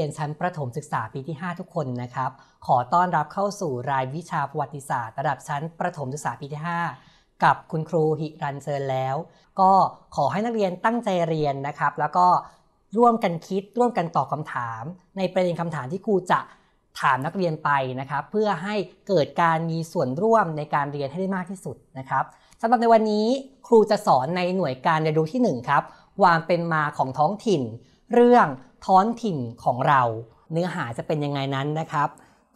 รียนชั้นประถมศึกษา ปีที่ 5 ทุกคนนะครับ ขอต้อนรับเข้าสู่รายวิชาประวัติศาสตร์ระดับชั้นประถมศึกษา ปีที่ 5 กับคุณครูหิรันเอิญแล้ว ก็ขอให้นักเรียนตั้งใจเรียนนะครับ แล้วก็ร่วมกันคิดร่วมกันตอบคาถาม ในประเด็นคำถามที่ครูจะถามนักเรียนไปนะครับ เพื่อให้เกิดการมีส่วนร่วมในการเรียนให้ได้มากที่สุดนะครับสำหรับในวันนี้ครูจะสอนในหน่วยการเรียนรู้ที่ 1 ครับความเป็นมาของท้องถิ่นเรื่องท้อนถิ่นของเราเนื้อหาจะเป็นยังไงนั้นนะครับ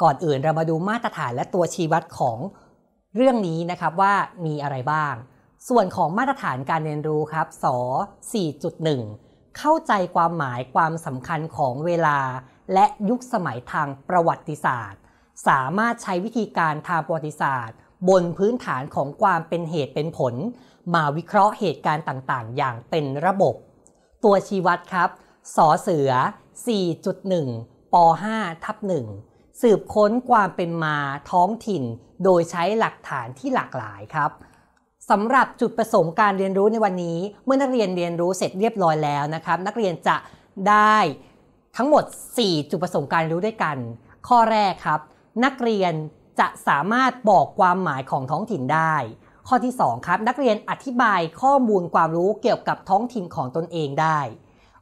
ก่อนอื่นเรามาดูมาตรฐานและตัวชี้วัดของเรื่องนี้นะครับว่ามีอะไรบ้าง ส่วนของมาตรฐานการเรียนรู้ครับส4.1 เข้าใจความหมายความสำคัญของเวลา และยุคสมัยทางประวัติศาสตร์สามารถใช้วิธีการทางประวัติศาสตร์ บนพื้นฐานของความเป็นเหตุเป็นผล มาวิเคราะห์เหตุการณ์ต่าง ๆ อย่างเป็นระบบ ตัวชี้วัดครับสอเสือ 4.1 ป5ทับ 1 สืบค้นความเป็นมาท้องถิ่น โดยใช้หลักฐานที่หลากหลายครับสำหรับจุดประสงค์การเรียนรู้ในวันนี้ เมื่อนักเรียนเรียนรู้เสร็จเรียบร้อยแล้วนะครับ นักเรียนจะได้ทั้งหมด 4 จุดประสงค์การรู้ด้วยกัน ข้อแรกครับ นักเรียนจะสามารถบอกความหมายของท้องถิ่นได้ ข้อที่2ครับนักเรียนอธิบายข้อมูลความรู้เกี่ยวกับท้องถิ่นของตนเองได้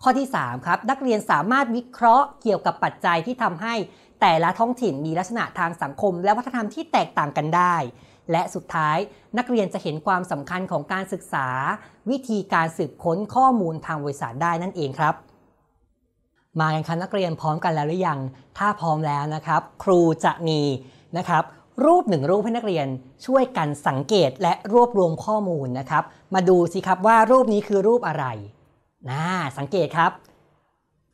ข้อที่ 3 ครับ นักเรียนสามารถวิเคราะห์เกี่ยวกับปัจจัยที่ทำให้แต่ละท้องถิ่นมีลักษณะทางสังคมและวัฒนธรรมที่แตกต่างกันได้ และสุดท้ายนักเรียนจะเห็นความสำคัญของการศึกษา วิธีการสืบค้นข้อมูลทางวิทาได้นั่นเองครับ มากันครับนักเรียนพร้อมกันแล้วหรือยังถ้าพร้อมแล้วนะครับ ครูจะมีนะครับรูปหนึ่งรูปให้นักเรียนช่วยกันสังเกตและรวบรวมข้อมูลนะครับ มาดูสิครับว่ารูปนี้คือรูปอะไรนะสังเกตครับ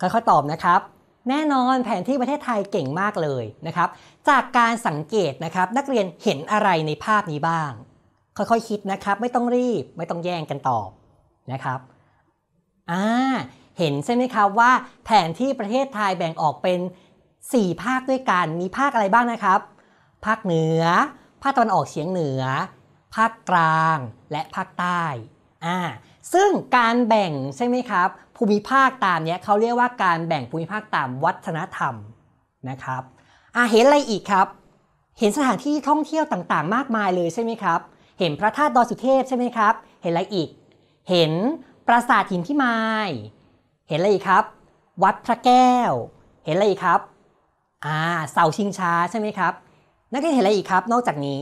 ค่อยๆตอบนะครับ แน่นอนแผนที่ประเทศไทยเก่งมากเลยนะครับ จากการสังเกตนะครับนักเรียนเห็นอะไรในภาพนี้บ้าง ค่อยๆคคิดนะครับไม่ต้องรีบไม่ต้องแย่งกันตอบนะครับอ่าเห็นใช่ไหมครับว่าแผนที่ประเทศไทยแบ่งออกเป็น 4 ภาคด้วยกันมีภาคอะไรบ้างนะครับภาคเหนือ ภาคตะวันออกเฉียงเหนือ ภาคกลาง และภาคใต้อ่าซึ่งการแบ่งใช่ไหมครับ ภูมิภาคตามเนี้ยเขาเรียกว่าการแบ่งภูมิภาคตามวัฒนธรรมนะครับอาเห็นอะไรอีกครับ เห็นสถานที่ท่องเที่ยวต่างๆมากมายเลยใช่ไหมครับ เห็นพระธาตุดอยสุเทพใช่ไหมครับเห็นอะไรอีก เห็นปราสาทหินพิมาย เห็นอะไรอีกครับ วัดพระแก้ว เห็นอะไรอีกครับ อ่า เสาชิงช้าใช่ไหมครับนักเรียนเห็นอะไรอีกครับ นอกจากนี้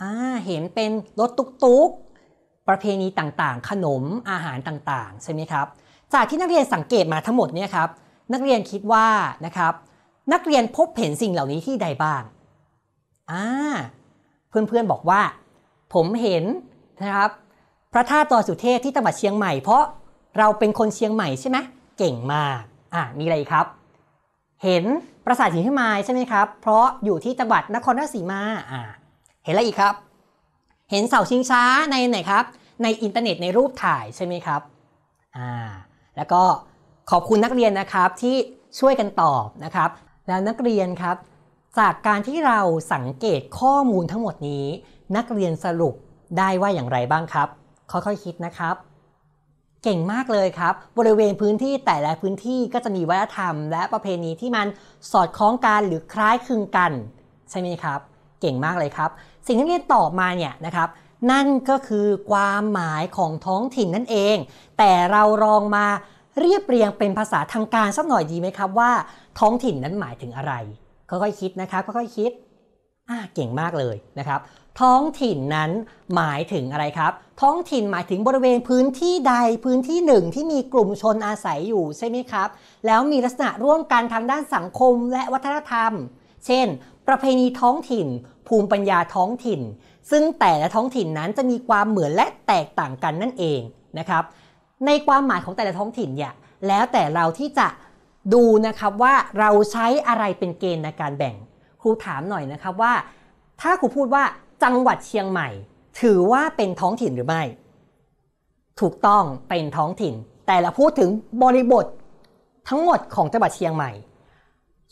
อ่าเห็นเป็นรถตุ๊กตุ๊กประเพณีต่างๆ ขนมอาหารต่าง ๆ ใช่ไหมครับ จากที่นักเรียนสังเกตมาทั้งหมดเนี่ยครับ นักเรียนคิดว่านะครับ นักเรียนพบเห็นสิ่งเหล่านี้ที่ใดบ้างอ่าเพื่อนๆบอกว่า ผมเห็นนะครับ พระธาตุตอสุเทพที่จังหวัดเชียงใหม่เพราะเราเป็นคนเชียงใหม่ใช่ไหมเก่งมาก อ่ามีอะไรครับ เห็นปราสาทหินพิมายใช่ไหมครับเพราะอยู่ที่จังหวัดนครราชสีมาอ่าเห็นอะไรอีกครับเห็นเสาชิงช้าในไหนครับ ในอินเทอร์เน็ตในรูปถ่ายใช่ไหมครับอ่าแล้วก็ขอบคุณนักเรียนนะครับที่ช่วยกันตอบนะครับ แล้วนักเรียนครับจากการที่เราสังเกตข้อมูลทั้งหมดนี้ นักเรียนสรุปได้ว่าอย่างไรบ้างครับ ค่อยๆ คิดนะครับ เก่งมากเลยครับ บริเวณพื้นที่แต่ละพื้นที่ก็จะมีวัฒนธรรม และประเพณีที่มันสอดคล้องกันหรือคล้ายคลึงกันใช่ไหมครับ เก่งมากเลยครับสิ่งที่เรียนต่อมาเนี่ยนะครับนั่นก็คือความหมายของท้องถิ่นนั่นเอง แต่เราลองมาเรียบเรียงเป็นภาษาทางการสักหน่อยดีไหมครับว่า ท้องถิ่นนั้นหมายถึงอะไรค่อยคิดนะคะค่อยคิดอ่าเก่งมากเลยนะครับ ท้องถิ่นนั้นหมายถึงอะไรครับ ท้องถิ่นหมายถึงบริเวณพื้นที่ใดพื้นที่หนึ่ง ที่มีกลุ่มชนอาศัยอยู่ใช่ไหมครับแล้วมีลักษณะร่วมกันทางด้านสังคมและวัฒนธรรม เช่น ประเพณีท้องถิ่นภูมิปัญญาท้องถิ่น ซึ่งแต่ละท้องถิ่นนั้นจะมีความเหมือนและแตกต่างกันนั่นเองนะครับ ในความหมายของแต่ละท้องถิ่นเนี่ยแล้วแต่เราที่จะดูนะครับว่าเราใช้อะไรเป็นเกณฑ์ในการแบ่ง ครูถามหน่อยนะครับว่า ถ้าครูพูดว่าจังหวัดเชียงใหม่ ถือว่าเป็นท้องถิ่นหรือไม่ ถูกต้องเป็นท้องถิ่น แต่ละพูดถึงบริบททั้งหมดของจังหวัดเชียงใหม่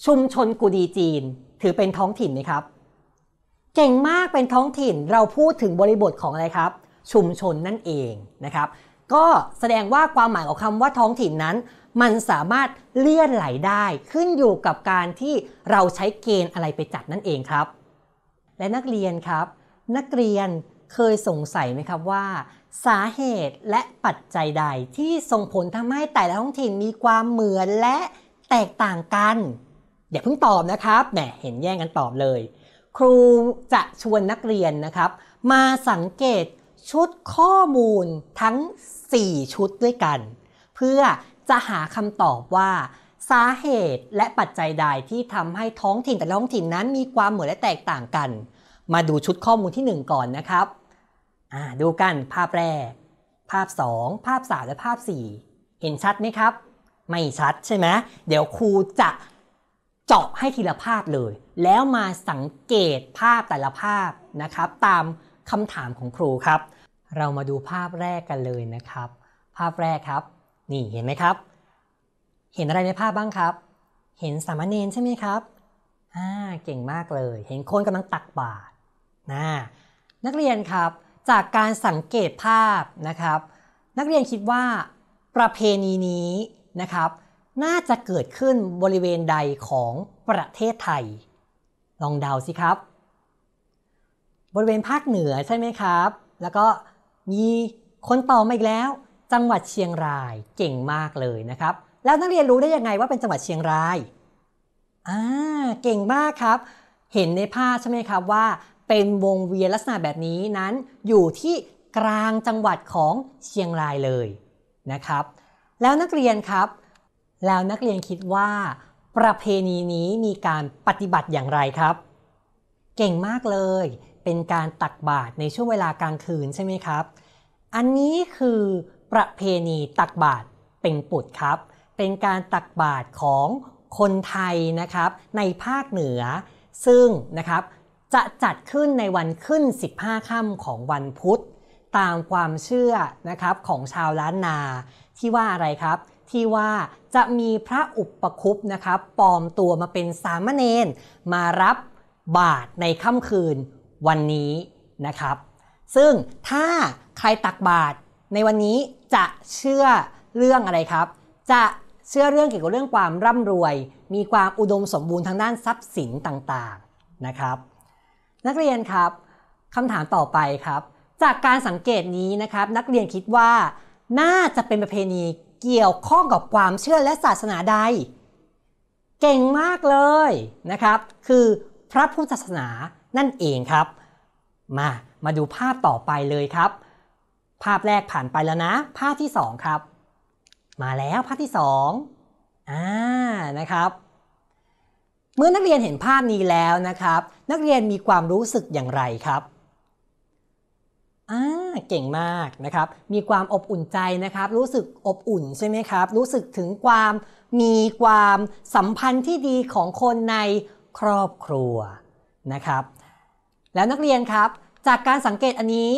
ชุมชนกูดีจีน ถือเป็นท้องถิ่นไหมครับเก่งมากเป็นท้องถิ่นเราพูดถึงบริบทของอะไรครับ ชุมชนนั่นเองนะครับ ก็แสดงว่าความหมายของคำว่าท้องถิ่นนั้น มันสามารถเลื่อนไหลได้ขึ้นอยู่กับการที่เราใช้เกณฑ์อะไรไปจัดนั่นเองครับ และนักเรียนครับ นักเรียนเคยสงสัยไหมครับว่า สาเหตุและปัจจัยใดที่ส่งผลทำให้แต่ละท้องถิ่นมีความเหมือนและแตกต่างกันอย่าเพิ่งตอบนะครับแหมเห็นแย่งกันตอบเลยครูจะชวนนักเรียนนะครับ มาสังเกตชุดข้อมูลทั้ง 4 ชุดด้วยกัน เพื่อจะหาคำตอบว่า สาเหตุและปัจจัยใดที่ทำให้ท้องถิ่นแต่ละท้องถิ่นนั้นมีความเหมือนและแตกต่างกัน มาดูชุดข้อมูลที่ 1 ก่อนนะครับดูกันภาพแรก ภาพ 2 ภาพ 3 และภาพ 4 เห็นชัดไหมครับ ไม่ชัดใช่ไหมเดี๋ยวครูจะเจาะให้ทีละภาพเลยแล้วมาสังเกตภาพแต่ละภาพนะครับ ตามคำถามของครูครับ เรามาดูภาพแรกกันเลยนะครับ ภาพแรกครับ นี่เห็นไหมครับ เห็นอะไรในภาพบ้างครับ เห็นสามเณรใช่ไหมครับอ่าเก่งมากเลย เห็นคนกำลังตักบาตรนะนักเรียนครับจากการสังเกตภาพนะครับ นักเรียนคิดว่าประเพณีนี้นะครับ น่าจะเกิดขึ้นบริเวณใดของประเทศไทยลองเดาสิครับ บริเวณภาคเหนือใช่ไหมครับ แล้วก็มีคนต่อมาอีกแล้ว จังหวัดเชียงรายเก่งมากเลยนะครับ แล้วนักเรียนรู้ได้ยังไงว่าเป็นจังหวัดเชียงราย อ่า เก่งมากครับ เห็นในภาพใช่ไหมครับว่า เป็นวงเวียนลักษณะแบบนี้นั้นอยู่ที่กลางจังหวัดของเชียงรายเลยนะครับ แล้วนักเรียนครับ แล้วนักเรียนคิดว่าประเพณีนี้มีการปฏิบัติอย่างไรครับ เก่งมากเลยเป็นการตักบาตรในช่วงเวลากลางคืนใช่ไหมครับ อันนี้คือประเพณีตักบาตรเป็นปุดครับ เป็นการตักบาตรของคนไทยนะครับ ในภาคเหนือ ซึ่งนะครับจะจัดขึ้นในวันขึ้น 15ค่ำของวันพุธตามความเชื่อนะครับของชาวล้านนาที่ว่าอะไรครับที่ว่าจะมีพระอุปคุปนะคะปลอมตัวมาเป็นสามเณรมารับบาตรในค่ำคืนวันนี้นะครับ ซึ่งถ้าใครตักบาตรในวันนี้จะเชื่อเรื่องอะไรครับ จะเชื่อเรื่องเกี่ยวกับเรื่องความร่ำรวย มีความอุดมสมบูรณ์ทางด้านทรัพย์สินต่างๆนะครับ นักเรียนครับคำถามต่อไปครับ จากการสังเกตนี้นะครับ นักเรียนคิดว่าน่าจะเป็นประเพณีเกี่ยวข้องกับความเชื่อและศาสนาใด เก่งมากเลยนะครับ คือพระพุทธศาสนานั่นเองครับ มามาดูภาพต่อไปเลยครับ ภาพแรกผ่านไปแล้วนะ ภาพที่ 2 ครับ มาแล้วภาพที่2อ่านะครับเมื่อนักเรียนเห็นภาพนี้แล้วนะครับ นักเรียนมีความรู้สึกอย่างไรครับอ่า เก่งมากนะครับ มีความอบอุ่นใจนะครับ รู้สึกอบอุ่นใช่ไหมครับ รู้สึกถึงความมีความสัมพันธ์ที่ดีของคนในครอบครัวนะครับ แล้วนักเรียนครับ จากการสังเกตอันนี้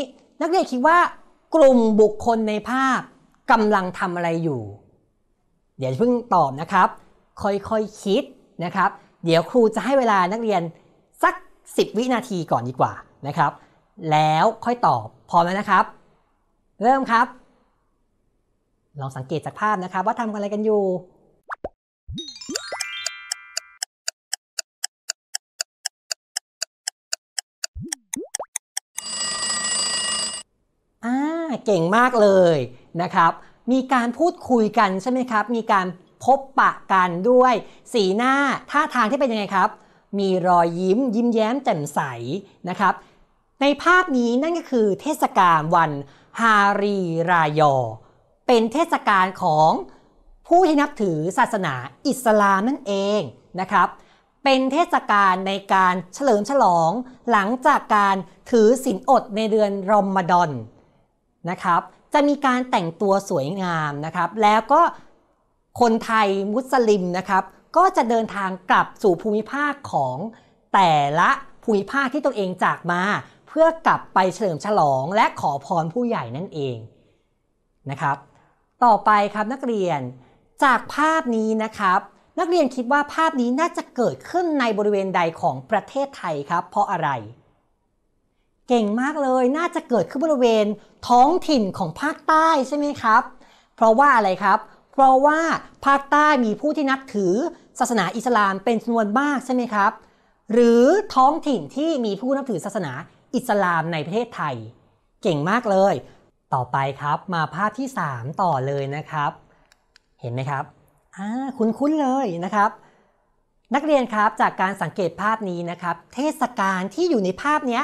นักเรียนคิดว่ากลุ่มบุคคลในภาพกำลังทำอะไรอยู่ เดี๋ยวเพิ่งตอบนะครับ ค่อยๆคคิดนะครับ เดี๋ยวครูจะให้เวลานักเรียนสัก10วินาทีก่อนดีกว่านะครับแล้วค่อยตอบพอไหมนะครับ เริ่มครับลองสังเกตจากภาพนะครับว่าทำอะไรกันอยู่อ่าเก่งมากเลยนะครับ มีการพูดคุยกันใช่ไหมครับ มีการพบปะกันด้วย สีหน้าท่าทางที่เป็นยังไงครับ มีรอยยิ้มยิ้มแย้มแจ่มใสนะครับในภาพนี้นั่นก็คือเทศกาลวันฮารีรายอ เป็นเทศกาลของผู้ที่นับถือศาสนาอิสลามนั่นเองนะครับ เป็นเทศกาลในการเฉลิมฉลองหลังจากการถือศีลอดในเดือนรอมฎอนนะครับ จะมีการแต่งตัวสวยงามนะครับ แล้วก็คนไทยมุสลิมนะครับ ก็จะเดินทางกลับสู่ภูมิภาคของแต่ละภูมิภาคที่ตัวเองจากมาพื่อกลับไปเฉลิมฉลองและขอพรผู้ใหญ่นั่นเองนะครับ ต่อไปครับนักเรียนจากภาพนี้นะครับ นักเรียนคิดว่าภาพนี้น่าจะเกิดขึ้นในบริเวณใดของประเทศไทยครับ เพราะอะไร เก่งมากเลยน่าจะเกิดขึ้นบริเวณท้องถิ่นของภาคใต้ใช่ไหมครับ เพราะว่าอะไรครับ เพราะว่าภาคใต้มีผู้ที่นับถือศาสนาอิสลามเป็นจำนวนมากใช่ไหมครับ หรือท้องถิ่นที่มีผู้นับถือศาสนาอิสลามในประเทศไทย เก่งมากเลย ต่อไปครับมาภาพที่ 3 ต่อเลยนะครับ เห็นไหมครับอ่าคุ้น ๆ เลยนะครับ นักเรียนครับจากการสังเกตภาพนี้นะครับ เทศกาลที่อยู่ในภาพนี้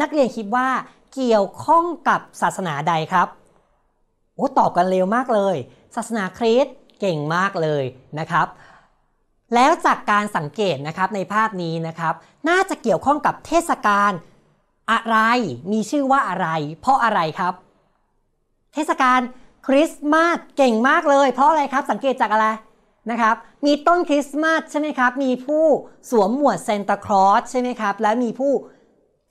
นักเรียนคิดว่าเกี่ยวข้องกับศาสนาใดครับ โอ้ตอบกันเร็วมากเลย ศาสนาคริสต์เก่งมากเลยนะครับ แล้วจากการสังเกตนะครับในภาพนี้นะครับ น่าจะเกี่ยวข้องกับเทศกาลอะไร มีชื่อว่าอะไร เพราะอะไรครับ เทศกาลคริสต์มาสเก่งมากเลย เพราะอะไรครับ สังเกตจากอะไรนะครับ มีต้นคริสต์มาสใช่ไหมครับ มีผู้สวมหมวดเซนต์คลอสใช่ไหมครับ และมีผู้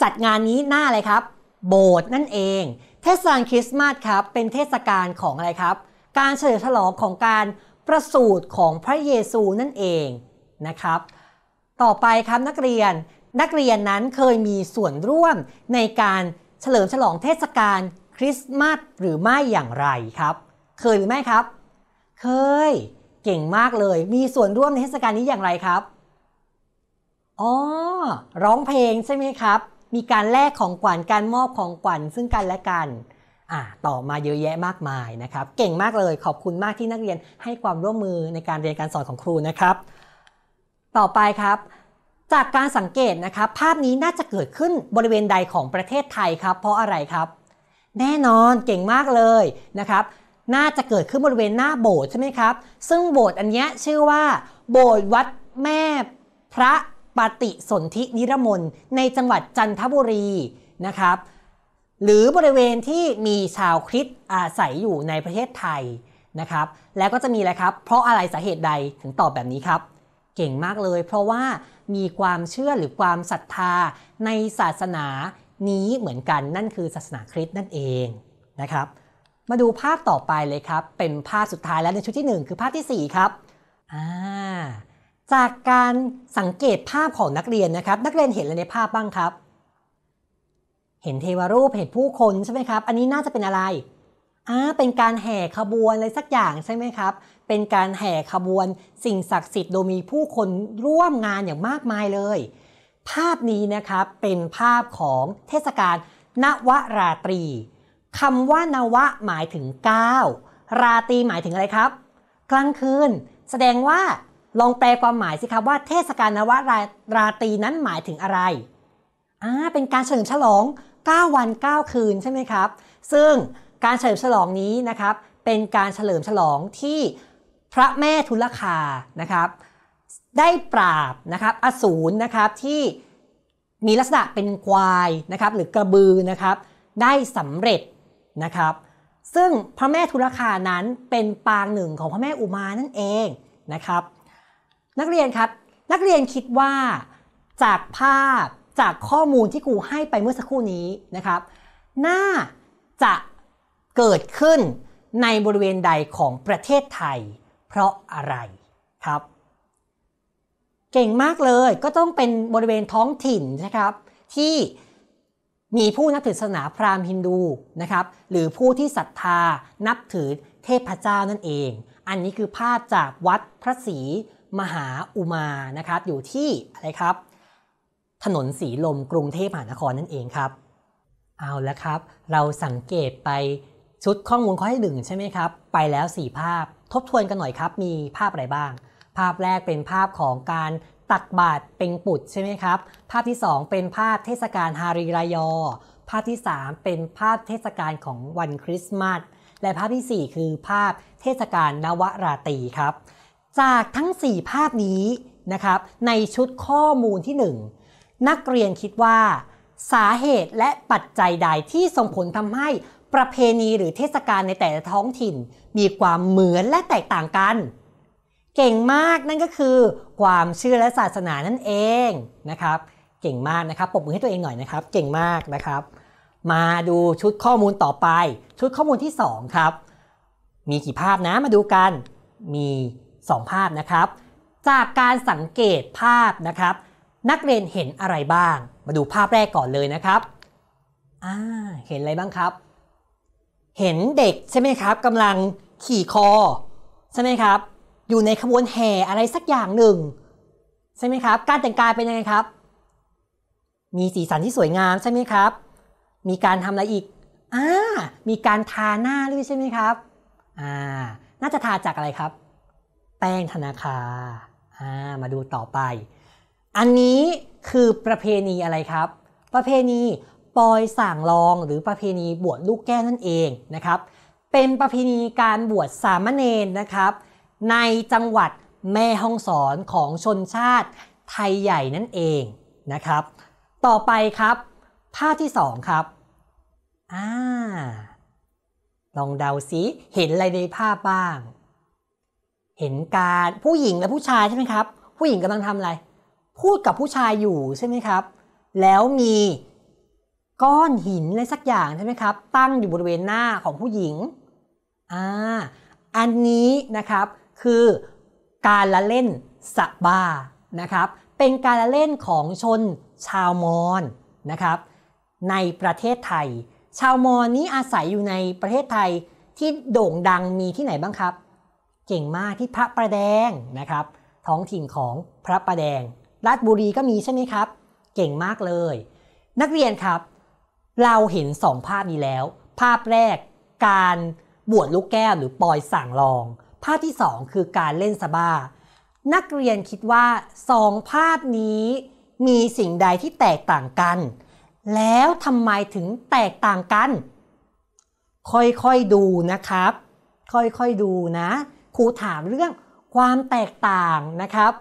จัดงานนี้หน้าอะไรครับ โบสถ์นั่นเอง เทศกาลคริสต์มาสครับ เป็นเทศกาลของอะไรครับ การเฉลิมฉลองของการประสูติของพระเยซูนั่นเองนะครับ ต่อไปครับนักเรียนนักเรียนนั้นเคยมีส่วนร่วมในการเฉลิมฉลองเทศกาลคริสต์มาสหรือไม่อย่างไรครับ เคยหรือไม่ครับ เคย เก่งมากเลย มีส่วนร่วมในเทศกาลนี้อย่างไรครับอ๋อร้องเพลงใช่ไหมครับ มีการแลกของขวัญการมอบของขวัญซึ่งกันและกันอ่าต่อมาเยอะแยะมากมายนะครับ เก่งมากเลยขอบคุณมากที่นักเรียนให้ความร่วมมือในการเรียนการสอนของครูนะครับ ต่อไปครับจากการสังเกตนะครับภาพนี้น่าจะเกิดขึ้นบริเวณใดของประเทศไทยครับ เพราะอะไรครับ แน่นอนเก่งมากเลยนะครับ น่าจะเกิดขึ้นบริเวณหน้าโบสถ์ใช่ไหมครับ ซึ่งโบสถ์อันนี้ชื่อว่าโบสถ์วัดแม่ พระปฏิสนธินิรมนในจังหวัดจันทบุรีนะครับ หรือบริเวณที่มีชาวคริสต์อาศัยอยู่ในประเทศไทยนะครับ แล้วก็จะมีอะไรครับ เพราะอะไรสาเหตุใดถึงตอบแบบนี้ครับเก่งมากเลยเพราะว่ามีความเชื่อหรือความศรัทธาในศาสนานี้เหมือนกันนั่นคือศาสนาคริสต์นั่นเองนะครับ มาดูภาพต่อไปเลยครับเป็นภาพสุดท้ายแล้วในชุดที่ 1 คือภาพที่ 4 ครับาจากการสังเกตภาพของนักเรียนนะครับ นักเรียนเห็นอะไรในภาพบ้างครับ เห็นเทวรูปเห็นผู้คนใช่ไหมครับอันนี้น่าจะเป็นอะไรอ่าเป็นการแห่ขบวนอะไรสักอย่างใช่ไหมครับเป็นการแห่ขบวนสิ่งศักดิ์สิทธิ์โดยมีผู้คนร่วมงานอย่างมากมายเลย ภาพนี้นะครับเป็นภาพของเทศกาลนวราตรีคำว่านวะหมายถึง 9 ราตรีหมายถึงอะไรครับ กลางคืน แสดงว่า ลองแปลความหมายสิครับว่าเทศกาลนวราราตรีนั้นหมายถึงอะไรอ่าเป็นการเฉลิมฉลอง 9วัน 9 คืนใช่ไหมครับ ซึ่งการเฉลิมฉลองนี้นะครับ เป็นการเฉลิมฉลองที่พระแม่ทุลคานะครับ ได้ปราบ นะครับ อสูร นะครับ ที่มีลักษณะเป็นควาย นะครับ หรือกระบือนะครับ ได้สำเร็จ นะครับ ซึ่งพระแม่ทุลคานั้นเป็นปางหนึ่งของพระแม่อุมา นั่นเอง นะครับ นักเรียนครับ นักเรียนคิดว่าจากภาพ จากข้อมูลที่ครูให้ไปเมื่อสักครู่นี้ นะครับ น่าจะเกิดขึ้นในบริเวณใดของประเทศไทยเพราะอะไรครับ เก่งมากเลยก็ต้องเป็นบริเวณท้องถิ่นนะครับที่มีผู้นับถือศาสนาพราหมณ์ฮินดูนะครับ หรือผู้ที่ศรัทธานับถือเทพเจ้านั่นเอง อันนี้คือภาพจากวัดพระศรีมหาอุมานะครับ อยู่ที่อะไรครับ ถนนสีลมกรุงเทพมหานครนั่นเองครับ เอาละครับเราสังเกตไปชุดข้อมูลข้อที่หนึ่งใช่ไหมครับ ไปแล้ว4ภาพทบทวนกันหน่อยครับ มีภาพอะไรบ้าง ภาพแรกเป็นภาพของการตักบาตรเป็นปุดใช่ไหมครับ ภาพที่ 2 เป็นภาพเทศกาลฮารีรายอ ภาพที่3เป็นภาพเทศกาลของวันคริสต์มาส และภาพที่ 4 คือภาพเทศกาลนวราตรีครับ จากทั้ง 4 ภาพนี้นะครับ ในชุดข้อมูลที่ 1 นักเรียนคิดว่าสาเหตุและปัจจัยใดที่ส่งผลทำให้ประเพณีหรือเทศกาลในแต่ละท้องถิ่น มีความเหมือนและแตกต่างกัน เก่งมากนั่นก็คือ ความเชื่อและศาสนานั่นเองนะครับ เก่งมากนะครับปรบมือให้ตัวเองหน่อยนะครับ เก่งมากนะครับ มาดูชุดข้อมูลต่อไป ชุดข้อมูลที่2ครับ มีกี่ภาพนะ มาดูกัน มี 2 ภาพนะครับ จากการสังเกตภาพนะครับ นักเรียนเห็นอะไรบ้าง มาดูภาพแรกก่อนเลยนะครับ อ่า เห็นอะไรบ้างครับเห็นเด็กใช่ไหมครับกำลังขี่คอใช่ไหมครับ อยู่ในขบวนแห่อะไรสักอย่างหนึ่งใช่ไหมครับการแต่งกายเป็นยังไงครับ มีสีสันที่สวยงามใช่ไหมครับ มีการทำอะไรอีกอ่ามีการทาหน้าด้วยใช่ไหมครับอ่าน่าจะทาจากอะไรครับแป้งธนาคาอ่ามาดูต่อไป อันนี้คือประเพณีอะไรครับ ประเพณีปอยส่างรองหรือประเพณีบวชลูกแก้วนั่นเองนะครับเป็นประเพณีการบวชสามเณรนะครับ ในจังหวัดแม่ฮ่องสอนของชนชาติไทยใหญ่นั่นเองนะครับ ต่อไปครับภาพที่สองครับอ่าลองเดาสิเห็นอะไรในภาพบ้าง เห็นการผู้หญิงและผู้ชายใช่ไหมครับ ผู้หญิงกำลังทำอะไร พูดกับผู้ชายอยู่ใช่ไหมครับแล้วมีก้อนหินอะไรสักอย่างใช่ไหมครับ ตั้งอยู่บริเวณหน้าของผู้หญิง อ่า อันนี้นะครับคือการละเล่นสบานะครับ เป็นการละเล่นของชนชาวมอญนะครับ ในประเทศไทย ชาวมอญนี้อาศัยอยู่ในประเทศไทยที่โด่งดังมีที่ไหนบ้างครับ เก่งมากที่พระประแดงนะครับ ท้องถิ่นของพระประแดงราชบุรีก็มีใช่ไหมครับ เก่งมากเลย นักเรียนครับเราเห็นสองภาพนี้แล้ว ภาพแรกการบวชลูกแก้วหรือปอยสั่งรอง ภาพที่สองคือการเล่นสบ้า นักเรียนคิดว่าสองภาพนี้มีสิ่งใดที่แตกต่างกัน แล้วทำไมถึงแตกต่างกัน ค่อยๆ ดูนะครับ ค่อยๆ ดูนะ ครูถามเรื่องความแตกต่างนะครับ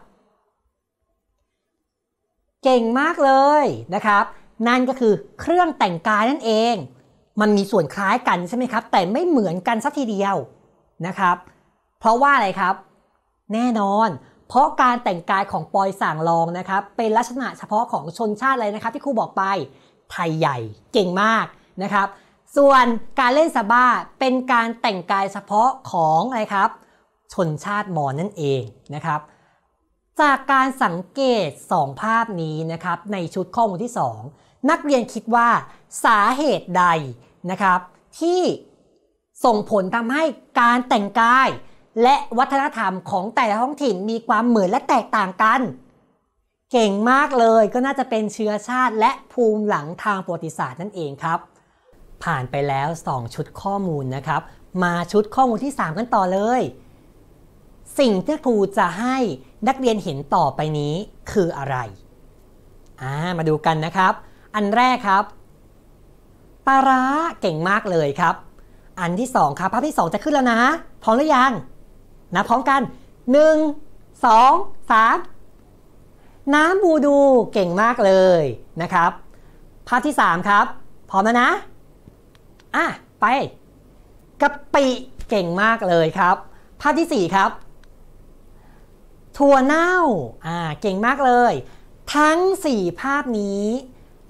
เก่งมากเลยนะครับนั่นก็คือเครื่องแต่งกายนั่นเอง มันมีส่วนคล้ายกันใช่ไหมครับ แต่ไม่เหมือนกันสักทีเดียวนะครับ เพราะว่าอะไรครับ แน่นอน เพราะการแต่งกายของปอยส่างรองนะครับ เป็นลักษณะเฉพาะของชนชาติเลยนะครับที่ครูบอกไปไทยใหญ่เก่งมากนะครับ ส่วนการเล่นซาบ้าเป็นการแต่งกายเฉพาะของอะไรครับชนชาติมอญนั่นเองนะครับจากการสังเกต 2 ภาพนี้นะครับในชุดข้อมูลที่ 2นักเรียนคิดว่าสาเหตุใดนะครับ ที่ส่งผลทำให้การแต่งกาย และวัฒนธรรมของแต่ละท้องถิ่นมีความเหมือนและแตกต่างกัน เก่งมากเลยก็น่าจะเป็นเชื้อชาติและภูมิหลังทางประวัติศาสตร์นั่นเองครับ ผ่านไปแล้ว 2 ชุดข้อมูลนะครับ มาชุดข้อมูลที่ 3 กันต่อเลย สิ่งที่ครูจะให้นักเรียนเห็นต่อไปนี้คืออะไรอ่ามาดูกันนะครับอันแรกครับปลาร้าเก่งมากเลยครับ อันที่สองครับภาพที่สองจะขึ้นแล้วนะ พร้อมหรือยัง นะ พร้อมกันหนึ่งสองสามน้ำบูดูเก่งมากเลยนะครับ ภาพที่สามครับพร้อมแล้วนะ อ่ะไปกะปิเก่งมากเลยครับ ภาพที่สี่ครับถั่วเน่าอ่า เก่งมากเลย ทั้งสี่ภาพนี้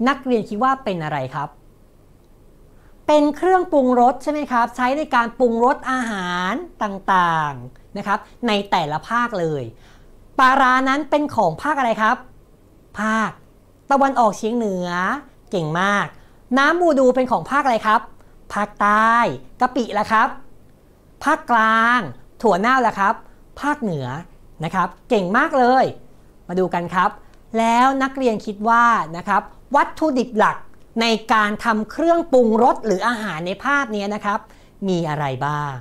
นักเรียนคิดว่าเป็นอะไรครับ เป็นเครื่องปรุงรสใช่ไหมครับ ใช้ในการปรุงรสอาหารต่างๆนะครับ ในแต่ละภาคเลยปลารานั้นเป็นของภาคอะไรครับ ภาค ตะวันออกเฉียงเหนือ เก่งมาก น้ำบูดูเป็นของภาคอะไรครับ ภาคใต้กะปิละครับ ภาคกลาง ถั่วเน่าละครับ ภาคเหนือนะครับ เก่งมากเลย มาดูกันครับ แล้วนักเรียนคิดว่านะครับวัตถุดิบหลักในการทำเครื่องปรุงรสหรืออาหารในภาพนี้นะครับ มีอะไรบ้าง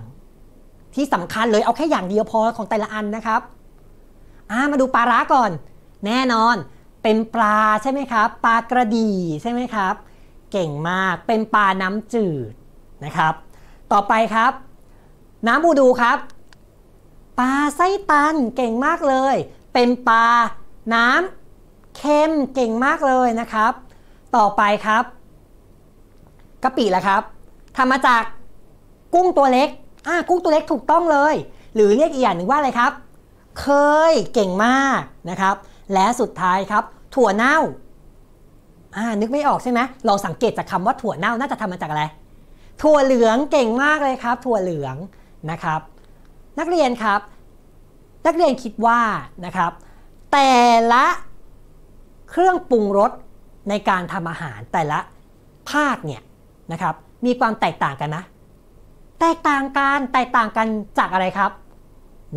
ที่สำคัญเลยเอาแค่อย่างเดียวพอ ของแต่ละอันนะครับมาดูปลาร้าก่อน แน่นอน เป็นปลาใช่ไหมครับ ปลากระดีใช่ไหมครับ เก่งมากเป็นปลาน้ำจืดนะครับ ต่อไปครับ น้ำบูดูครับ ปลาไส้ตันเก่งมากเลย เป็นปลาน้ำเค็มเก่งมากเลยนะครับต่อไปครับกะปิละครับทำมาจากกุ้งตัวเล็กอ่ากุ้งตัวเล็กถูกต้องเลย หรือเรียกอีกอย่างหนึ่งว่าอะไรครับ เคยเก่งมากนะครับ และสุดท้ายครับ ถั่วเน่าอ่านึกไม่ออกใช่ไหมลองสังเกตจากคำว่าถั่วเน่าน่าจะทำมาจากอะไรถั่วเหลืองเก่งมากเลยครับ ถั่วเหลืองนะครับ นักเรียนครับ นักเรียนคิดว่านะครับ แต่ละเครื่องปรุงรสในการทำอาหารแต่ละภาคเนี่ยนะครับมีความแตกต่างกันนะ แตกต่างกันแตกต่างกันจากอะไรครับ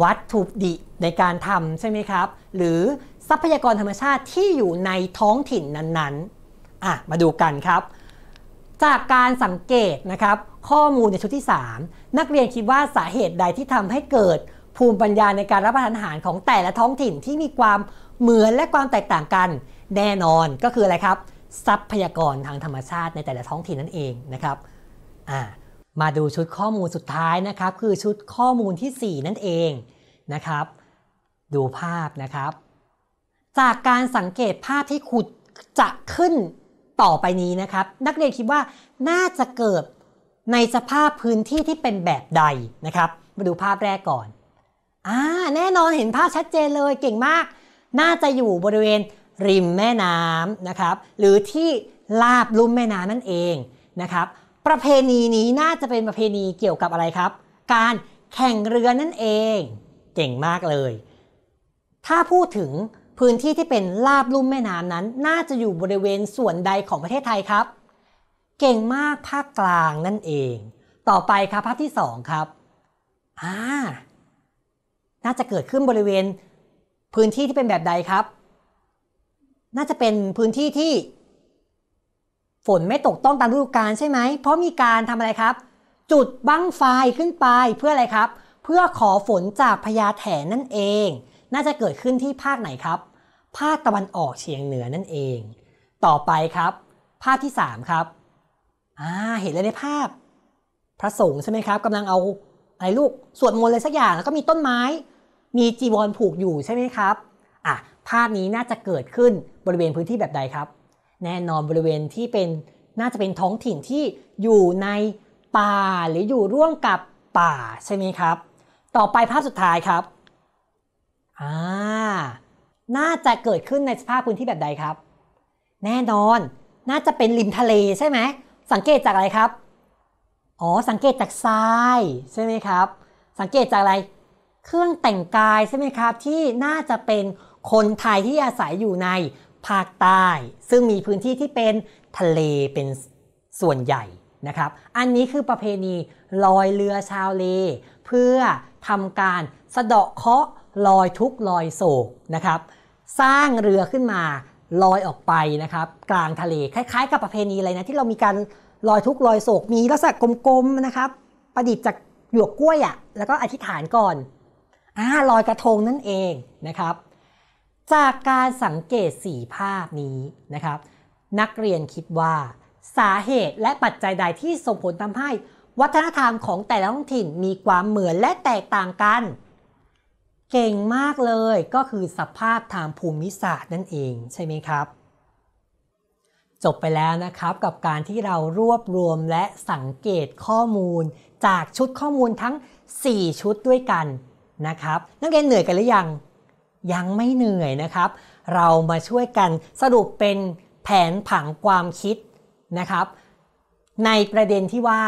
วัตถุดิบในการทำใช่ไหมครับ หรือทรัพยากรธรรมชาติที่อยู่ในท้องถิ่นนั้นๆ อ่ะมาดูกันครับ จากการสังเกตนะครับ ข้อมูลในชุดที่ 3 นักเรียนคิดว่าสาเหตุใดที่ทำให้เกิดภูมิปัญญาในการรับประทานอาหารของแต่ละท้องถิ่นที่มีความเหมือนและความแตกต่างกันแน่นอนก็คืออะไรครับทรัพยากรทางธรรมชาติในแต่ละท้องถิ่นนั่นเองนะครับมาดูชุดข้อมูลสุดท้ายนะครับ คือชุดข้อมูลที่ 4 นั่นเองนะครับ ดูภาพนะครับ จากการสังเกตภาพที่ขุดจะขึ้นต่อไปนี้นะครับ นักเรียนคิดว่าน่าจะเกิดในสภาพพื้นที่ที่เป็นแบบใดนะครับมาดูภาพแรกก่อนอ่าแน่นอนเห็นภาพชัดเจนเลยเก่งมาก น่าจะอยู่บริเวณริมแม่น้ำนะครับ หรือที่ลาบลุ่มแม่น้ำนั่นเองนะครับ ประเพณีนี้น่าจะเป็นประเพณีเกี่ยวกับอะไรครับ การแข่งเรือนั่นเอง เก่งมากเลย ถ้าพูดถึงพื้นที่ที่เป็นลาบลุ่มแม่น้ำนั้น น่าจะอยู่บริเวณส่วนใดของประเทศไทยครับ เก่งมากภาคกลางนั่นเอง ต่อไปครับภาพที่สองครับอ่าน่าจะเกิดขึ้นบริเวณพื้นที่ที่เป็นแบบใดครับน่าจะเป็นพื้นที่ที่ฝนไม่ตกต้องตามฤดูกาลใช่ไหม เพราะมีการทำอะไรครับ จุดบั้งไฟขึ้นไปเพื่ออะไรครับ เพื่อขอฝนจากพญาแถนนั่นเอง น่าจะเกิดขึ้นที่ภาคไหนครับ ภาคตะวันออกเฉียงเหนือนั่นเอง ต่อไปครับ ภาพที่สามครับอ่าเห็นเลยในภาพพระสงฆ์ใช่ไหมครับกำลังเอาอะไรลูกสวดมนต์อะไรสักอย่างแล้วก็มีต้นไม้ มีจีวรผูกอยู่ใช่ไหมครับอ่ะภาพนี้น่าจะเกิดขึ้นบริเวณพื้นที่แบบใดครับ แน่นอนบริเวณที่เป็นน่าจะเป็นท้องถิ่นที่อยู่ในป่าหรืออยู่ร่วมกับป่าใช่ไหมครับ ต่อไปภาพสุดท้ายครับ อ่า น่าจะเกิดขึ้นในสภาพพื้นที่แบบใดครับ แน่นอนน่าจะเป็นริมทะเลใช่ไหม สังเกตจากอะไรครับ อ๋อ สังเกตจากทรายใช่ไหมครับ สังเกตจากอะไร เครื่องแต่งกายใช่ไหมครับ ที่น่าจะเป็นคนไทยที่อาศัยอยู่ในภาคใต้ซึ่งมีพื้นที่ที่เป็นทะเลเป็นส่วนใหญ่นะครับ อันนี้คือประเพณีลอยเรือชาวเล เพื่อทำการสะเดาะเคาะลอยทุกลอยโศกนะครับ สร้างเรือขึ้นมาลอยออกไปนะครับ กลางทะเลคล้าย ๆกับประเพณีอะไรนะที่เรามีการลอยทุกลอยโศกมีลักษณะกลมๆนะครับ ประดิษฐ์จากหยวกกล้วยอะ่ะแล้วก็อธิษฐานก่อนอ่าลอยกระทงนั่นเองนะครับจากการสังเกตสีภาพนี้นะครับ นักเรียนคิดว่า สาเหตุและปัจจัยใดที่ส่งผลทำให้ วัฒนธรรมของแต่ละท้องถิ่นมีความเหมือนและแตกต่างกัน เก่งมากเลยก็คือสภาพทางภูมิศาสตร์นั่นเองใช่ไหมครับ จบไปแล้วนะครับกับการที่เรารวบรวมและสังเกตข้อมูลจากชุดข้อมูลทั้ง 4 ชุดด้วยกันนะครับ นักเรียนเหนื่อยกันหรือยังยังไม่เหนื่อยนะครับ เรามาช่วยกันสรุปเป็นแผนผังความคิดนะครับ ในประเด็นที่ว่า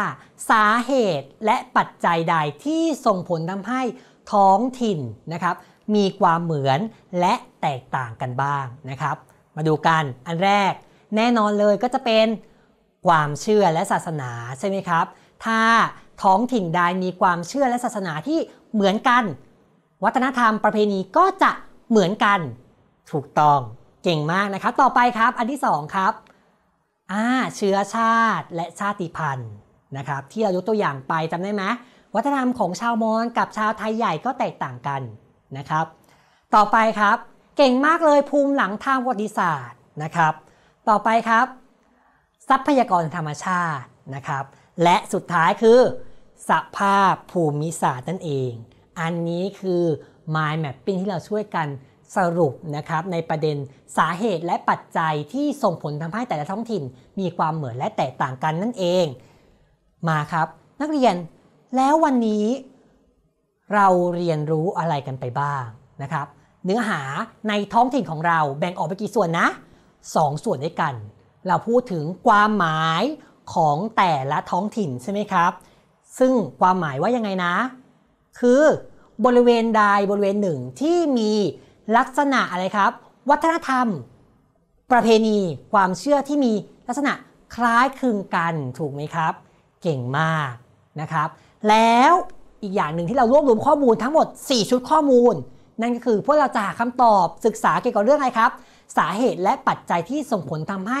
สาเหตุและปัจจัยใดที่ส่งผลทำให้ท้องถิ่นนะครับ มีความเหมือนและแตกต่างกันบ้างนะครับ มาดูกันอันแรกแน่นอนเลยก็จะเป็นความเชื่อและศาสนาใช่ไหมครับ ถ้าท้องถิ่นใดมีความเชื่อและศาสนาที่เหมือนกัน วัฒนธรรมประเพณีก็จะเหมือนกัน ถูกต้อง เก่งมากนะครับ ต่อไปครับ อันที่2ครับ อ่า เชื้อชาติและชาติพันธุ์นะครับ ที่เรายกตัวอย่างไปจำได้ไหม วัฒนธรรมของชาวมอญกับชาวไทยใหญ่ก็แตกต่างกันนะครับ ต่อไปครับ เก่งมากเลยภูมิหลังทางประวัติศาสตร์นะครับ ต่อไปครับ ทรัพยากรธรรมชาตินะครับ และสุดท้ายคือ สภาพภูมิศาสตร์นั่นเอง อันนี้คือ Mind Mapping ที่เราช่วยกันสรุปนะครับในประเด็นสาเหตุและปัจจัยที่ส่งผลทำให้แต่ละท้องถิ่นมีความเหมือนและแตกต่างกันนั่นเอง มาครับ นักเรียนแล้ววันนี้ เราเรียนรู้อะไรกันไปบ้างนะครับ เนื้อหาในท้องถิ่นของเราแบ่งออกเป็นกี่ส่วนนะ2สส่วนด้วยกัน เราพูดถึงความหมายของแต่ละท้องถิ่นใช่ไหมครับ ซึ่งความหมายว่ายังไงนะ คือบริเวณใดบริเวณหนึ่งที่มีลักษณะอะไรครับ วัฒนธรรม ประเพณีความเชื่อที่มีลักษณะคล้ายคลึงกันถูกไหมครับ เก่งมากนะครับ แล้วอีกอย่างหนึ่งที่เรารวบรวมข้อมูลทั้งหมด 4 ชุดข้อมูล นั่นก็คือ พวกเราจะหาคำตอบศึกษาเกี่ยวกับเรื่อง อะไรครับ สาเหตุและปัจจัยที่ส่งผลทำให้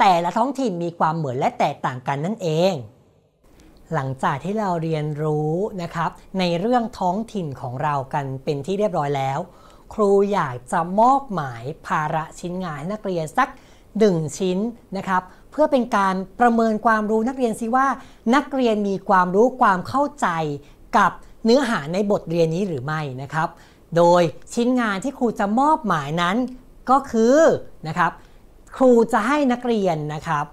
แต่ละท้องถิ่นมีความเหมือนและแตกต่างกันนั่นเองหลังจากที่เราเรียนรู้นะครับในเรื่องท้องถิ่นของเรากันเป็นที่เรียบร้อยแล้ว ครูอยากจะมอบหมาย ภาระชิ้นงานให้นักเรียนสักหนึ่งชิ้นนะครับ เพื่อเป็นการประเมินความรู้นักเรียนซิว่านักเรียนมีความรู้ความเข้าใจกับเนื้อหาในบทเรียนนี้หรือไม่นะครับ โดยชิ้นงานที่ครูจะมอบหมายนั้นก็คือนะครับ ครูจะให้นักเรียนนะครับ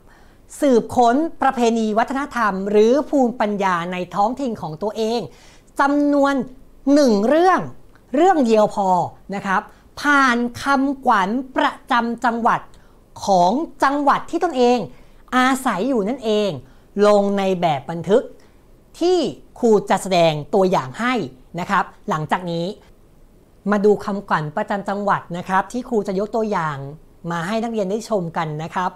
สืบค้นประเพณีวัฒนธรรมหรือภูมิปัญญาในท้องถิ่นของตัวเองจำนวนหนึ่งเรื่อง เรื่องเดียวพอนะครับ ผ่านคำขวัญประจำจังหวัดของจังหวัดที่ตนเอง อาศัยอยู่นั่นเอง ลงในแบบบันทึกที่ครูจะแสดงตัวอย่างให้นะครับ หลังจากนี้ มาดูคำขวัญประจำจังหวัดนะครับ ที่ครูจะยกตัวอย่างมาให้นักเรียนได้ชมกันนะครับ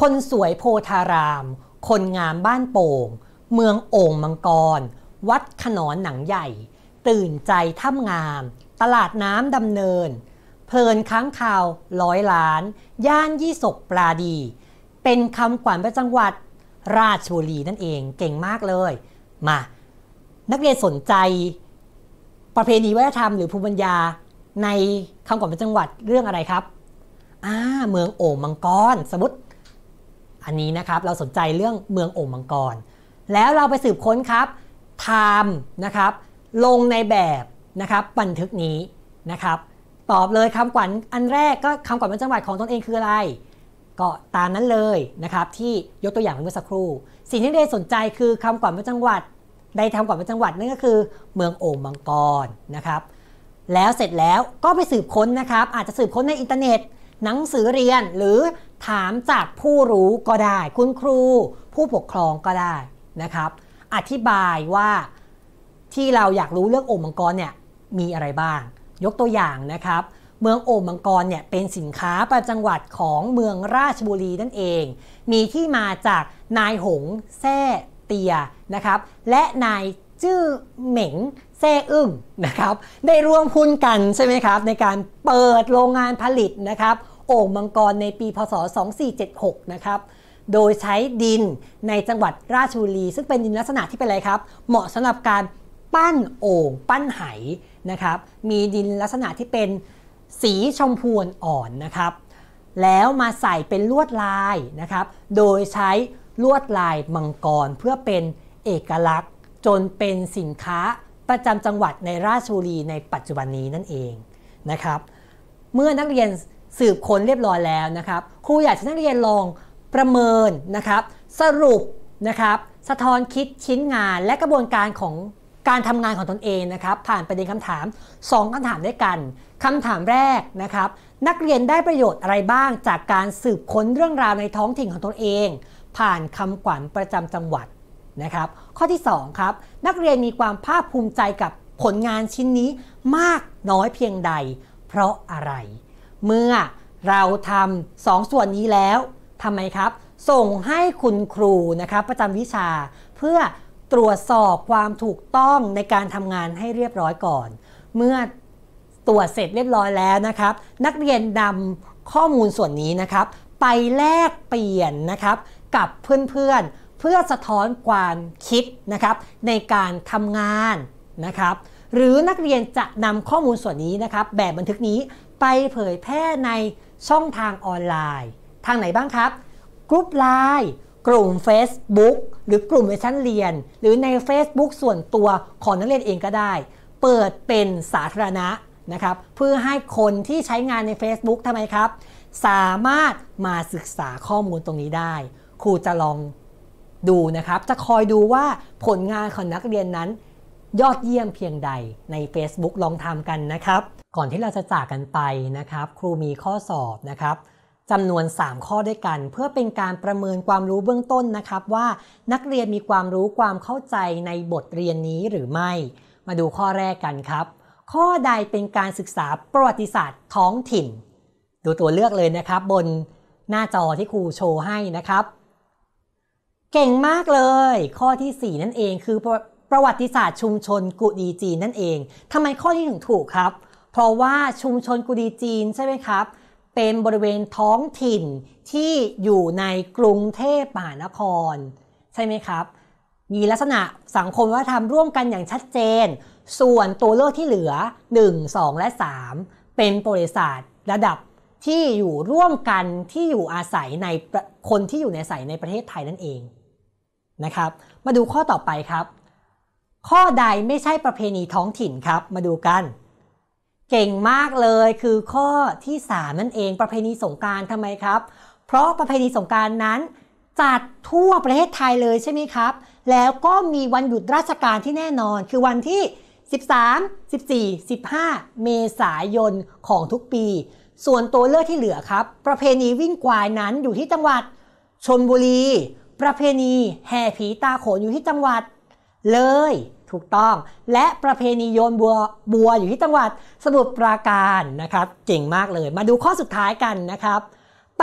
คนสวยโพธาราม คนงามบ้านโป่ง เมืองโอ่งมังกร วัดขนอนหนังใหญ่ ตื่นใจถ้ำงาม ตลาดน้ำดำเนิน เพลินค้างคาว ร้อยล้าน ย่านยี่ศกปลาดี เป็นคำขวัญประจังหวัดราชบุรีนั่นเองเก่งมากเลย มา นักเรียนสนใจ ประเพณีวัฒนธรรมหรือภูมิปัญญาในคำขวัญประจังหวัดเรื่องอะไรครับ อ่าเมืองโอ่งมังกรสมมติอันนี้นะครับเราสนใจเรื่องเมืองโอ่งมังกร แล้วเราไปสืบค้นครับไทม์นะครับลงในแบบนะครับบันทึกนี้นะครับตอบเลยคำขวัญอันแรกก็คำขวัญประจจังหวัดของตนเองคืออะไรก็ตามนั้นเลยนะครับที่ยกตัวอย่างเมื่อสักครู่สิ่งที่เรนสนใจคือคำขวัญประจจังหวัดใดคำขวัญประจังหวัดนั่นก็คือเมืองโอ่งมังกรนะครับแล้วเสร็จแล้วก็ไปสืบค้นนะครับอาจจะสืบค้นในอินเทอร์เน็ตหนังสือเรียนหรือถามจากผู้รู้ก็ได้ คุณครูผู้ปกครองก็ได้นะครับ อธิบายว่าที่เราอยากรู้เรื่องโอ่งมังกรเนี่ยมีอะไรบ้าง ยกตัวอย่างนะครับ เมืองโอ่งมังกรเนี่ยเป็นสินค้าประจังหวัดของเมืองราชบุรีนั่นเอง มีที่มาจากนายหงแท่เตียนะครับ และนายจื้อเหม่งแซ่อึ้งนะครับ ได้ร่วมหุ้นกันใช่ไหมครับ ในการเปิดโรงงานผลิตนะครับโอ่งมังกรในปีพศ2476นะครับ โดยใช้ดินในจังหวัดราชบุรี ซึ่งเป็นดินลักษณะที่เป็นอะไรครับ เหมาะสำหรับการปั้นโอ่งปั้นไหนะครับ มีดินลักษณะที่เป็นสีชมพูอ่อนนะครับ แล้วมาใส่เป็นลวดลายนะครับ โดยใช้ลวดลายมังกรเพื่อเป็นเอกลักษณ์จนเป็นสินค้าประจำจังหวัดในราชบุรีในปัจจุบันนี้นั่นเองนะครับ เมื่อนักเรียนสืบค้นเรียบร้อยแล้วนะครับ ครูอยากให้นักเรียนลองประเมินนะครับ สรุปนะครับ สะท้อนคิดชิ้นงานและกระบวนการของการทำงานของตนเองนะครับ ผ่านประเด็นคำถาม2คำถามด้วยกันคำถามแรกนะครับ นักเรียนได้ประโยชน์อะไรบ้างจากการสืบค้นเรื่องราวในท้องถิ่นของตนเอง ผ่านคำขวัญประจำจังหวัดนะครับ ข้อที่2ครับ นักเรียนมีความภาคภูมิใจกับผลงานชิ้นนี้มากน้อยเพียงใด เพราะอะไรเมื่อเราทำสองส่วนนี้แล้วทำไมครับ ส่งให้คุณครูนะครับ ประจำวิชา เพื่อตรวจสอบความถูกต้องในการทำงานให้เรียบร้อยก่อน เมื่อตรวจเสร็จเรียบร้อยแล้วนะครับ นักเรียนนำข้อมูลส่วนนี้นะครับ ไปแลกเปลี่ยนนะครับกับเพื่อนๆเพื่อสะท้อนความคิดนะครับในการทำงานนะครับ หรือนักเรียนจะนำข้อมูลส่วนนี้นะครับแบบบันทึกนี้ไปเผยแพร่ในช่องทางออนไลน์ ทางไหนบ้างครับ กลุ่มไลน์กลุ่ม Facebook หรือกลุ่มในชั้นเรียน หรือใน Facebook ส่วนตัวของนักเรียนเองก็ได้ เปิดเป็นสาธารณะนะครับ เพื่อให้คนที่ใช้งานใน Facebook ทำไมครับ สามารถมาศึกษาข้อมูลตรงนี้ได้ ครูจะลองดูนะครับ จะคอยดูว่าผลงานของนักเรียนนั้นยอดเยี่ยมเพียงใดใน Facebook ลองทำกันนะครับ ก่อนที่เราจะจากกันไปนะครับ ครูมีข้อสอบนะครับจำนวน 3 ข้อด้วยกัน เพื่อเป็นการประเมินความรู้เบื้องต้นนะครับ ว่านักเรียนมีความรู้ความเข้าใจในบทเรียนนี้หรือไม่ มาดูข้อแรกกันครับ ข้อใดเป็นการศึกษาประวัติศาสตร์ท้องถิ่นดูตัวเลือกเลยนะครับ บนหน้าจอที่ครูโชว์ให้นะครับ เก่งมากเลย ข้อที่ 4 นั่นเองคือประวัติศาสตร์ชุมชนกุดีจีนนั่นเอง ทำไมข้อที่ถึงถูกครับ เพราะว่าชุมชนกุดีจีนใช่ไหมครับ เป็นบริเวณท้องถิ่นที่อยู่ในกรุงเทพมหานคร ใช่ไหมครับ มีลักษณะสังคมวัฒนธรรมร่วมกันอย่างชัดเจน ส่วนตัวเลือกที่เหลือ 1 2 และ 3 เป็นบริษัทระดับที่อยู่ร่วมกันที่อยู่อาศัยในคนที่อยู่ในอาศัยในประเทศไทยนั่นเองนะครับ มาดูข้อต่อไปครับข้อใดไม่ใช่ประเพณีท้องถิ่นครับมาดูกัน เก่งมากเลยคือข้อที่ 3 นั่นเองประเพณีสงการทำไมครับเพราะประเพณีสงการนั้นจัดทั่วประเทศไทยเลยใช่ไหมครับ แล้วก็มีวันหยุดราชการที่แน่นอนคือวันที่ 13 14 15 เมษายนของทุกปี ส่วนตัวเลือกที่เหลือครับ ประเพณีวิ่งควายนั้นอยู่ที่จังหวัดชนบุรี ประเพณี แห่ผีตาโขนอยู่ที่จังหวัดเลย ถูกต้อง และประเพณีโยนบัว บัวอยู่ที่จังหวัดสมุทรปราการนะครับเจ๋งมากเลย มาดูข้อสุดท้ายกันนะครับ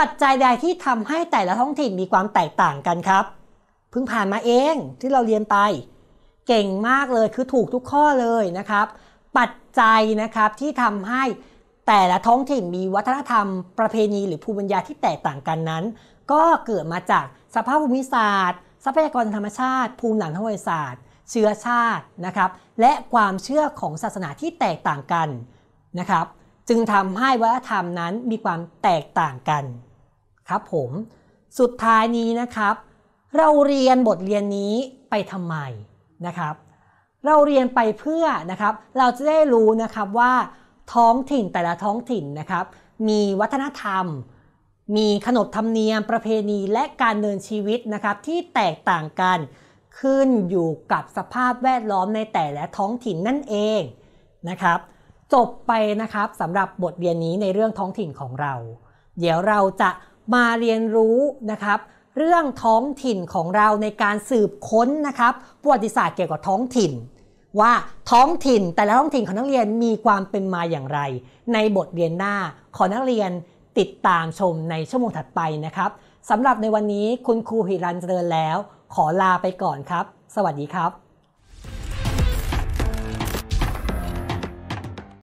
ปัจจัยใดที่ทำให้แต่ละท้องถิ่นมีความแตกต่างกันครับเพิ่งผ่านมาเองที่เราเรียนไป เก่งมากเลยคือถูกทุกข้อเลยนะครับ ปัจจัยนะครับที่ทำให้แต่ละท้องถิ่น มีวัฒนธรรม ประเพณี หรือภูมิปัญญาที่แตกต่างกันนั้น ก็เกิดมาจากสภาพภูมิศาสตร์ ทรัพยากรธรรมชาติ ภูมิหลังทางวิศาสตร์เชื้อชาติ นะครับและความเชื่อของศาสนาที่แตกต่างกันนะครับจึงทำให้วัฒนธรรมนั้นมีความแตกต่างกัน ครับผม สุดท้ายนี้นะครับ เราเรียนบทเรียนนี้ไปทำไมนะครับ เราเรียนไปเพื่อนะครับเราจะได้รู้นะครับว่าท้องถิ่นแต่ละท้องถิ่นนะครับ มีวัฒนธรรม มีขนบธรรมเนียมประเพณีและการเดินชีวิตนะครับที่แตกต่างกันขึ้นอยู่กับสภาพแวดล้อมในแต่และท้องถิ่นนั่นเองนะครับ จบไปนะครับสำหรับบทเรียนนี้ในเรื่องท้องถิ่นของเรา เดี๋ยวเราจะมาเรียนรู้นะครับ เรื่องท้องถิ่นของเราในการสืบค้นนะครับประวัติศาสตร์เกี่ยวกับท้องถิ่น ว่าท้องถิ่นแต่ละท้องถิ่นของนักเรียนมีความเป็นมาอย่างไร ในบทเรียนหน้าขอนักเรียนติดตามชมในชั่วโมงถัดไปนะครับสำหรับในวันนี้คุณครูหิรันเจริญแล้วขอลาไปก่อนครับ สวัสดีครับ